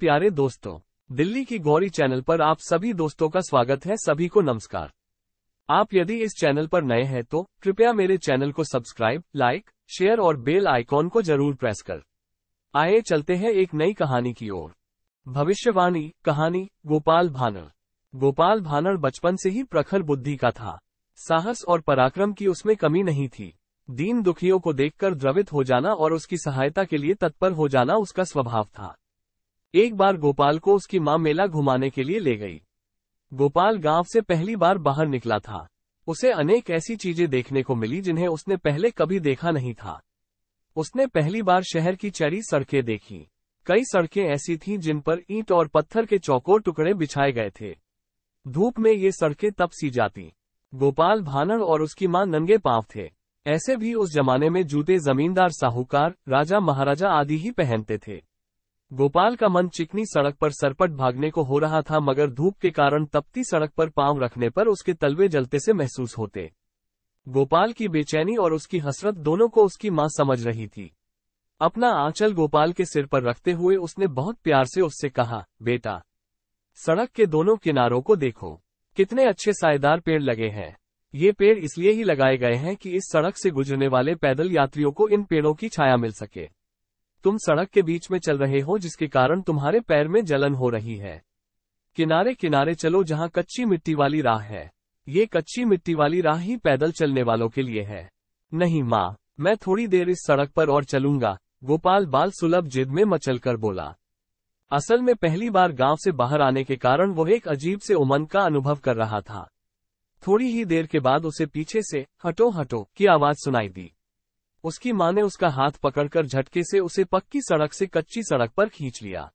प्यारे दोस्तों दिल्ली की गौरी चैनल पर आप सभी दोस्तों का स्वागत है सभी को नमस्कार आप यदि इस चैनल पर नए हैं तो कृपया मेरे चैनल को सब्सक्राइब लाइक शेयर और बेल आइकॉन को जरूर प्रेस कर आए चलते हैं एक नई कहानी की ओर भविष्यवाणी कहानी गोपाल भानर गोपाल भानर बचपन से ही प्रखर बुद्धि का था साहस और पराक्रम की उसमें कमी नहीं थी दीन दुखियों को देखकर द्रवित हो जाना और उसकी सहायता के लिए तत्पर हो जाना उसका स्वभाव था एक बार गोपाल को उसकी माँ मेला घुमाने के लिए ले गई गोपाल गांव से पहली बार बाहर निकला था उसे अनेक ऐसी चीजें देखने को मिली जिन्हें उसने पहले कभी देखा नहीं था उसने पहली बार शहर की चरी सड़कें देखी कई सड़कें ऐसी थीं जिन पर ईंट और पत्थर के चौकोर टुकड़े बिछाए गए थे धूप में ये सड़कें तप सी जाती गोपाल भानड़ और उसकी माँ नंगे पांव थे ऐसे भी उस जमाने में जूते जमींदार साहूकार राजा महाराजा आदि ही पहनते थे गोपाल का मन चिकनी सड़क पर सरपट भागने को हो रहा था मगर धूप के कारण तपती सड़क पर पांव रखने पर उसके तलवे जलते से महसूस होते गोपाल की बेचैनी और उसकी हसरत दोनों को उसकी माँ समझ रही थी अपना आंचल गोपाल के सिर पर रखते हुए उसने बहुत प्यार से उससे कहा बेटा सड़क के दोनों किनारों को देखो कितने अच्छे सायेदार पेड़ लगे हैं ये पेड़ इसलिए ही लगाए गए हैं कि इस सड़क से गुजरने वाले पैदल यात्रियों को इन पेड़ों की छाया मिल सके तुम सड़क के बीच में चल रहे हो जिसके कारण तुम्हारे पैर में जलन हो रही है किनारे किनारे चलो जहां कच्ची मिट्टी वाली राह है ये कच्ची मिट्टी वाली राह ही पैदल चलने वालों के लिए है नहीं माँ मैं थोड़ी देर इस सड़क पर और चलूंगा गोपाल बाल सुलभ जिद में कर बोला असल में पहली बार गांव से बाहर आने के कारण वो एक अजीब से उमंग का अनुभव कर रहा था थोड़ी ही देर के बाद उसे पीछे से हटो हटो की आवाज सुनाई दी उसकी माँ ने उसका हाथ पकड़कर झटके से उसे पक्की सड़क से कच्ची सड़क पर खींच लिया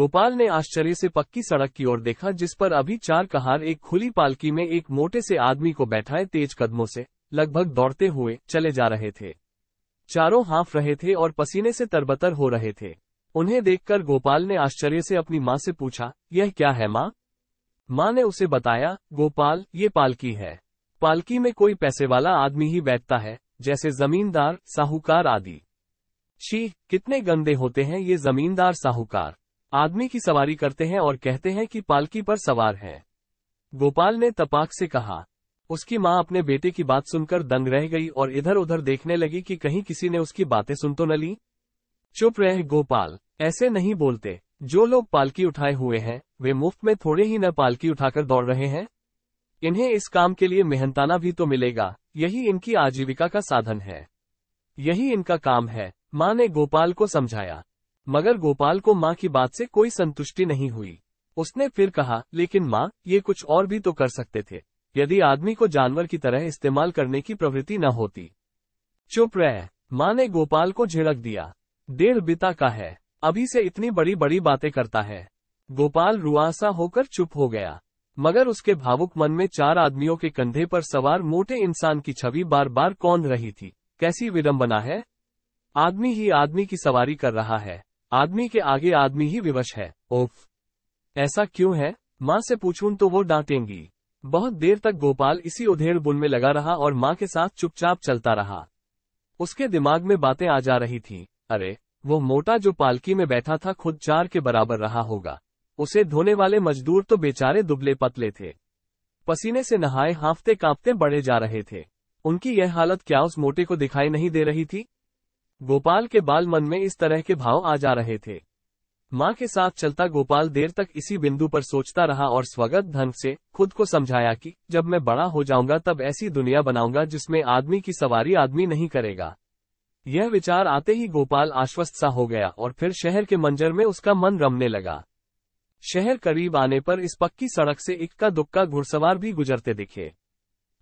गोपाल ने आश्चर्य से पक्की सड़क की ओर देखा जिस पर अभी चार कहार एक खुली पालकी में एक मोटे से आदमी को बैठाए तेज कदमों से लगभग दौड़ते हुए चले जा रहे थे चारों हाफ रहे थे और पसीने से तरबतर हो रहे थे उन्हें देखकर गोपाल ने आश्चर्य से अपनी माँ से पूछा यह क्या है माँ माँ ने उसे बताया गोपाल ये पालकी है पालकी में कोई पैसे वाला आदमी ही बैठता है जैसे जमींदार साहूकार आदि छी कितने गंदे होते हैं ये जमींदार साहूकार आदमी की सवारी करते हैं और कहते हैं कि पालकी पर सवार है गोपाल ने तपाक से कहा उसकी माँ अपने बेटे की बात सुनकर दंग रह गई और इधर उधर देखने लगी कि कहीं किसी ने उसकी बातें सुन तो न ली चुप रहे गोपाल ऐसे नहीं बोलते जो लोग पालकी उठाए हुए हैं वे मुफ्त में थोड़े ही न पालकी उठाकर दौड़ रहे हैं इन्हें इस काम के लिए मेहनताना भी तो मिलेगा यही इनकी आजीविका का साधन है यही इनका काम है माँ ने गोपाल को समझाया मगर गोपाल को माँ की बात से कोई संतुष्टि नहीं हुई उसने फिर कहा लेकिन माँ ये कुछ और भी तो कर सकते थे यदि आदमी को जानवर की तरह इस्तेमाल करने की प्रवृत्ति न होती चुप रह माँ ने गोपाल को झिड़क दिया देर बिता का है अभी से इतनी बड़ी बड़ी बातें करता है गोपाल रुआसा होकर चुप हो गया मगर उसके भावुक मन में चार आदमियों के कंधे पर सवार मोटे इंसान की छवि बार बार कौन रही थी कैसी विडम्बना है आदमी ही आदमी की सवारी कर रहा है आदमी के आगे आदमी ही विवश है ओफ ऐसा क्यों है माँ से पूछूं तो वो डांटेंगी बहुत देर तक गोपाल इसी उधेड़ बुन में लगा रहा और माँ के साथ चुपचाप चलता रहा उसके दिमाग में बातें आ जा रही थी अरे वो मोटा जो पालकी में बैठा था खुद चार के बराबर रहा होगा उसे धोने वाले मजदूर तो बेचारे दुबले पतले थे पसीने से नहाए हाफते कांपते बढ़े जा रहे थे उनकी यह हालत क्या उस मोटे को दिखाई नहीं दे रही थी गोपाल के बाल मन में इस तरह के भाव आ जा रहे थे माँ के साथ चलता गोपाल देर तक इसी बिंदु पर सोचता रहा और स्वगत धन से खुद को समझाया कि जब मैं बड़ा हो जाऊंगा तब ऐसी दुनिया बनाऊंगा जिसमें आदमी की सवारी आदमी नहीं करेगा यह विचार आते ही गोपाल आश्वस्त सा हो गया और फिर शहर के मंजर में उसका मन रमने लगा शहर करीब आने पर इस पक्की सड़क से इक्का दुक्का घुड़सवार भी गुजरते दिखे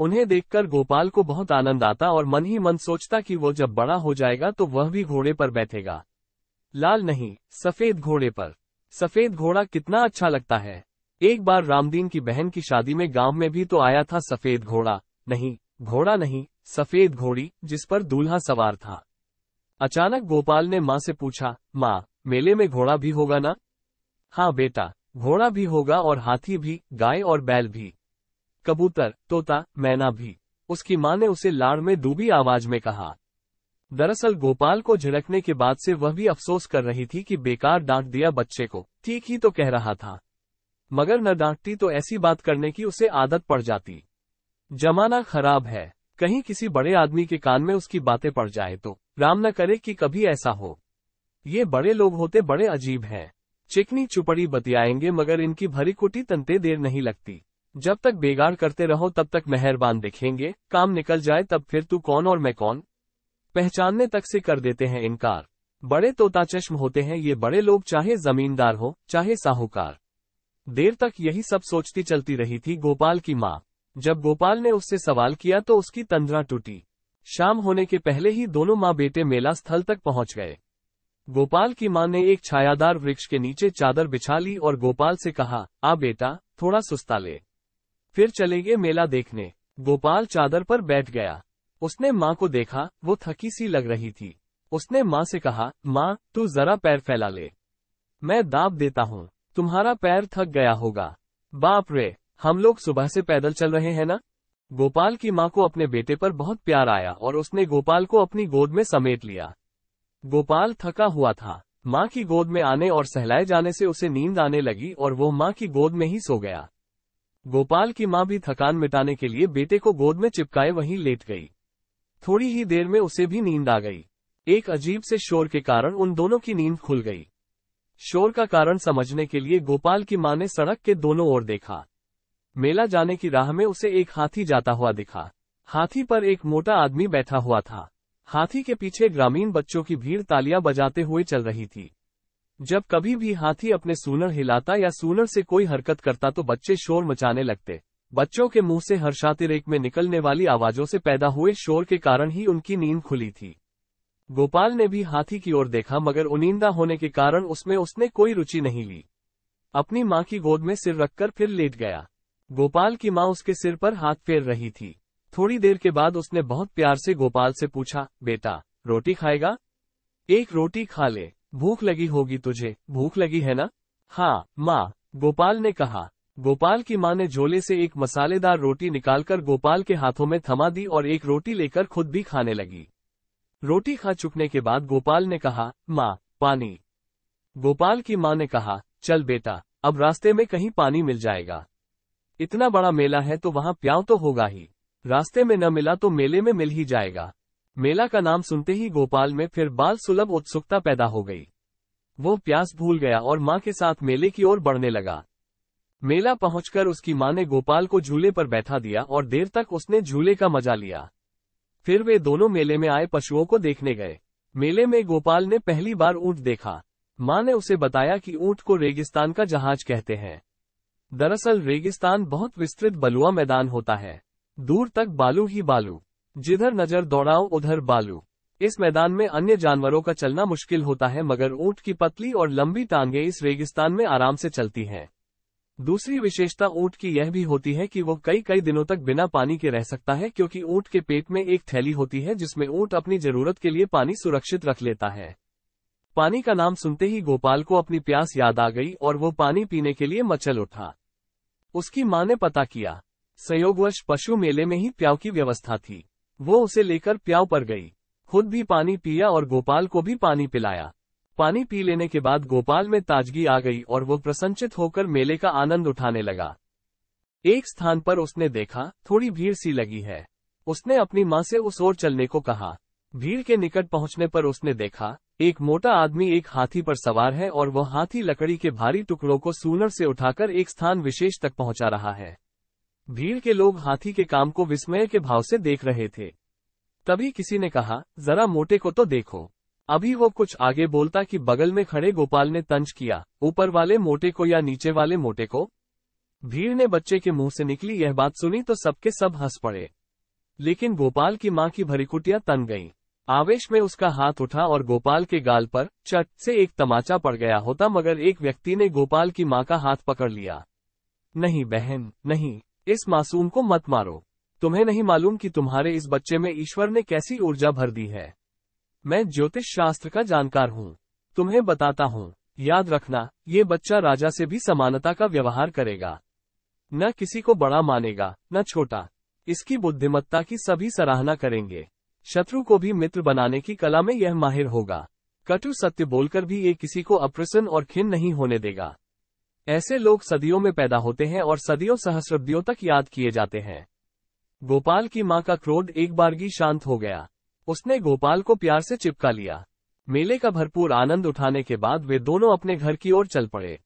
उन्हें देखकर गोपाल को बहुत आनंद आता और मन ही मन सोचता कि वो जब बड़ा हो जाएगा तो वह भी घोड़े पर बैठेगा लाल नहीं सफेद घोड़े पर सफेद घोड़ा कितना अच्छा लगता है एक बार रामदीन की बहन की शादी में गांव में भी तो आया था सफेद घोड़ा नहीं घोड़ा नहीं सफेद घोड़ी जिस पर दूल्हा सवार था अचानक गोपाल ने माँ से पूछा माँ मेले में घोड़ा भी होगा ना हाँ बेटा घोड़ा भी होगा और हाथी भी गाय और बैल भी कबूतर तोता मैना भी उसकी माँ ने उसे लाड़ में डूबी आवाज में कहा दरअसल गोपाल को झिड़कने के बाद से वह भी अफसोस कर रही थी कि बेकार डांट दिया बच्चे को ठीक ही तो कह रहा था मगर न डांटती तो ऐसी बात करने की उसे आदत पड़ जाती जमाना खराब है कहीं किसी बड़े आदमी के कान में उसकी बातें पड़ जाए तो राम न करे कि कभी ऐसा हो ये बड़े लोग होते बड़े अजीब हैं चिकनी चुपड़ी बतियाएंगे मगर इनकी भरी कुटी तनते देर नहीं लगती जब तक बेगार करते रहो तब तक मेहरबान दिखेंगे काम निकल जाए तब फिर तू कौन और मैं कौन पहचानने तक से कर देते हैं इनकार बड़े तोता चश्म होते हैं ये बड़े लोग चाहे जमींदार हो चाहे साहूकार देर तक यही सब सोचती चलती रही थी गोपाल की माँ जब गोपाल ने उससे सवाल किया तो उसकी तंद्रा टूटी शाम होने के पहले ही दोनों माँ बेटे मेला स्थल तक पहुंच गए गोपाल की माँ ने एक छायादार वृक्ष के नीचे चादर बिछा ली और गोपाल से कहा आ बेटा थोड़ा सुस्ता ले फिर चले गए मेला देखने गोपाल चादर पर बैठ गया उसने माँ को देखा वो थकी सी लग रही थी उसने माँ से कहा माँ तू जरा पैर फैला ले मैं दाब देता हूँ तुम्हारा पैर थक गया होगा बाप रे हम लोग सुबह से पैदल चल रहे हैं ना गोपाल की माँ को अपने बेटे पर बहुत प्यार आया और उसने गोपाल को अपनी गोद में समेट लिया गोपाल थका हुआ था माँ की गोद में आने और सहलाए जाने से उसे नींद आने लगी और वो माँ की गोद में ही सो गया गोपाल की माँ भी थकान मिटाने के लिए बेटे को गोद में चिपकाए वहीं लेट गई थोड़ी ही देर में उसे भी नींद आ गई एक अजीब से शोर के कारण उन दोनों की नींद खुल गई शोर का कारण समझने के लिए गोपाल की माँ ने सड़क के दोनों ओर देखा मेला जाने की राह में उसे एक हाथी जाता हुआ दिखा हाथी पर एक मोटा आदमी बैठा हुआ था हाथी के पीछे ग्रामीण बच्चों की भीड़ तालियां बजाते हुए चल रही थी जब कभी भी हाथी अपने सूनर हिलाता या सूनर से कोई हरकत करता तो बच्चे शोर मचाने लगते बच्चों के मुंह से हर्षातिरेक में निकलने वाली आवाजों से पैदा हुए शोर के कारण ही उनकी नींद खुली थी गोपाल ने भी हाथी की ओर देखा मगर उनिंदा होने के कारण उसमें उसने कोई रुचि नहीं ली अपनी माँ की गोद में सिर रखकर फिर लेट गया गोपाल की माँ उसके सिर पर हाथ फेर रही थी थोड़ी देर के बाद उसने बहुत प्यार से गोपाल से पूछा बेटा रोटी खाएगा एक रोटी खा ले भूख लगी होगी तुझे भूख लगी है ना हाँ माँ गोपाल ने कहा गोपाल की माँ ने झोले से एक मसालेदार रोटी निकालकर गोपाल के हाथों में थमा दी और एक रोटी लेकर खुद भी खाने लगी रोटी खा चुकने के बाद गोपाल ने कहा माँ पानी गोपाल की माँ ने कहा चल बेटा अब रास्ते में कहीं पानी मिल जाएगा इतना बड़ा मेला है तो वहाँ प्याव तो होगा ही रास्ते में न मिला तो मेले में मिल ही जाएगा मेला का नाम सुनते ही गोपाल में फिर बाल सुलभ उत्सुकता पैदा हो गई वो प्यास भूल गया और माँ के साथ मेले की ओर बढ़ने लगा मेला पहुंचकर उसकी माँ ने गोपाल को झूले पर बैठा दिया और देर तक उसने झूले का मजा लिया फिर वे दोनों मेले में आए पशुओं को देखने गए मेले में गोपाल ने पहली बार ऊंट देखा माँ ने उसे बताया कि ऊंट को रेगिस्तान का जहाज कहते हैं दरअसल रेगिस्तान बहुत विस्तृत बलुआ मैदान होता है दूर तक बालू ही बालू जिधर नजर दौड़ाओ उधर बालू इस मैदान में अन्य जानवरों का चलना मुश्किल होता है मगर ऊंट की पतली और लंबी टांगे इस रेगिस्तान में आराम से चलती हैं। दूसरी विशेषता ऊंट की यह भी होती है कि वो कई कई दिनों तक बिना पानी के रह सकता है क्योंकि ऊंट के पेट में एक थैली होती है जिसमें ऊंट अपनी जरूरत के लिए पानी सुरक्षित रख लेता है पानी का नाम सुनते ही गोपाल को अपनी प्यास याद आ गई और वो पानी पीने के लिए मचल उठा उसकी माँ ने पता किया संयोगवश पशु मेले में ही प्याव की व्यवस्था थी वो उसे लेकर प्याव पर गई खुद भी पानी पिया और गोपाल को भी पानी पिलाया पानी पी लेने के बाद गोपाल में ताजगी आ गई और वो प्रसन्नचित होकर मेले का आनंद उठाने लगा एक स्थान पर उसने देखा थोड़ी भीड़ सी लगी है उसने अपनी माँ से उस ओर चलने को कहा भीड़ के निकट पहुंचने पर उसने देखा एक मोटा आदमी एक हाथी पर सवार है और वह हाथी लकड़ी के भारी टुकड़ों को सूनर से उठाकर एक स्थान विशेष तक पहुंचा रहा है भीड़ के लोग हाथी के काम को विस्मय के भाव से देख रहे थे तभी किसी ने कहा जरा मोटे को तो देखो अभी वो कुछ आगे बोलता कि बगल में खड़े गोपाल ने तंज किया ऊपर वाले मोटे को या नीचे वाले मोटे को भीड़ ने बच्चे के मुंह से निकली यह बात सुनी तो सबके सब हंस पड़े लेकिन गोपाल की मां की कुटिया तन गई आवेश में उसका हाथ उठा और गोपाल के गाल पर चट से एक तमाचा पड़ गया होता मगर एक व्यक्ति ने गोपाल की मां का हाथ पकड़ लिया नहीं बहन नहीं इस मासूम को मत मारो तुम्हें नहीं मालूम कि तुम्हारे इस बच्चे में ईश्वर ने कैसी ऊर्जा भर दी है मैं ज्योतिष शास्त्र का जानकार हूँ तुम्हें बताता हूँ याद रखना ये बच्चा राजा से भी समानता का व्यवहार करेगा न किसी को बड़ा मानेगा न छोटा इसकी बुद्धिमत्ता की सभी सराहना करेंगे शत्रु को भी मित्र बनाने की कला में यह माहिर होगा कटु सत्य बोलकर भी ये किसी को अप्रसन्न और खिन नहीं होने देगा ऐसे लोग सदियों में पैदा होते हैं और सदियों सहस्रब्दियों तक याद किए जाते हैं गोपाल की माँ का क्रोध एक बारगी शांत हो गया उसने गोपाल को प्यार से चिपका लिया मेले का भरपूर आनंद उठाने के बाद वे दोनों अपने घर की ओर चल पड़े